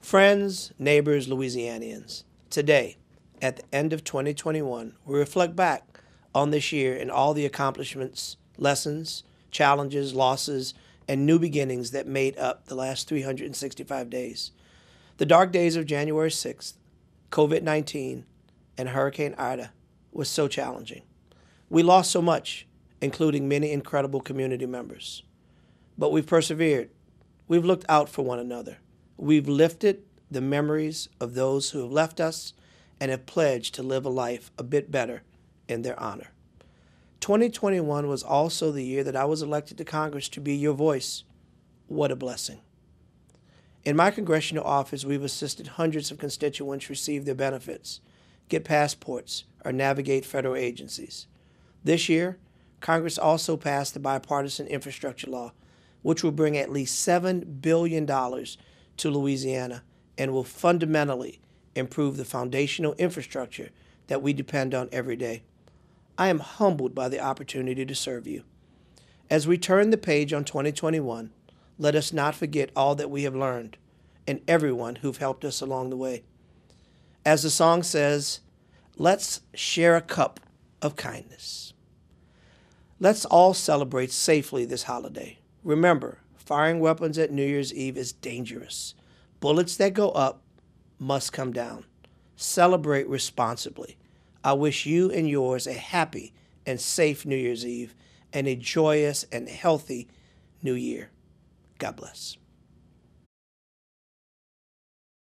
Friends, neighbors, Louisianians, today, at the end of 2021, we reflect back on this year and all the accomplishments, lessons, challenges, losses, and new beginnings that made up the last 365 days. The dark days of January 6th, COVID 19, and Hurricane Ida was so challenging. We lost so much, including many incredible community members. But we've persevered. We've looked out for one another We've lifted the memories of those who have left us and have pledged to live a life a bit better in their honor. 2021 was also the year that I was elected to Congress to be your voice. What a blessing. In my congressional office, we've assisted hundreds of constituents receive their benefits, get passports, or navigate federal agencies. This year, Congress also passed the bipartisan infrastructure law, which will bring at least $7 billion to Louisiana and will fundamentally improve the foundational infrastructure that we depend on every day. I am humbled by the opportunity to serve you. As we turn the page on 2021, let us not forget all that we have learned and everyone who've helped us along the way. As the song says, let's share a cup of kindness. Let's all celebrate safely this holiday. Remember, Firing weapons at New Year's Eve is dangerous. Bullets that go up must come down. Celebrate responsibly. I wish you and yours a happy and safe New Year's Eve and a joyous and healthy New Year. God bless.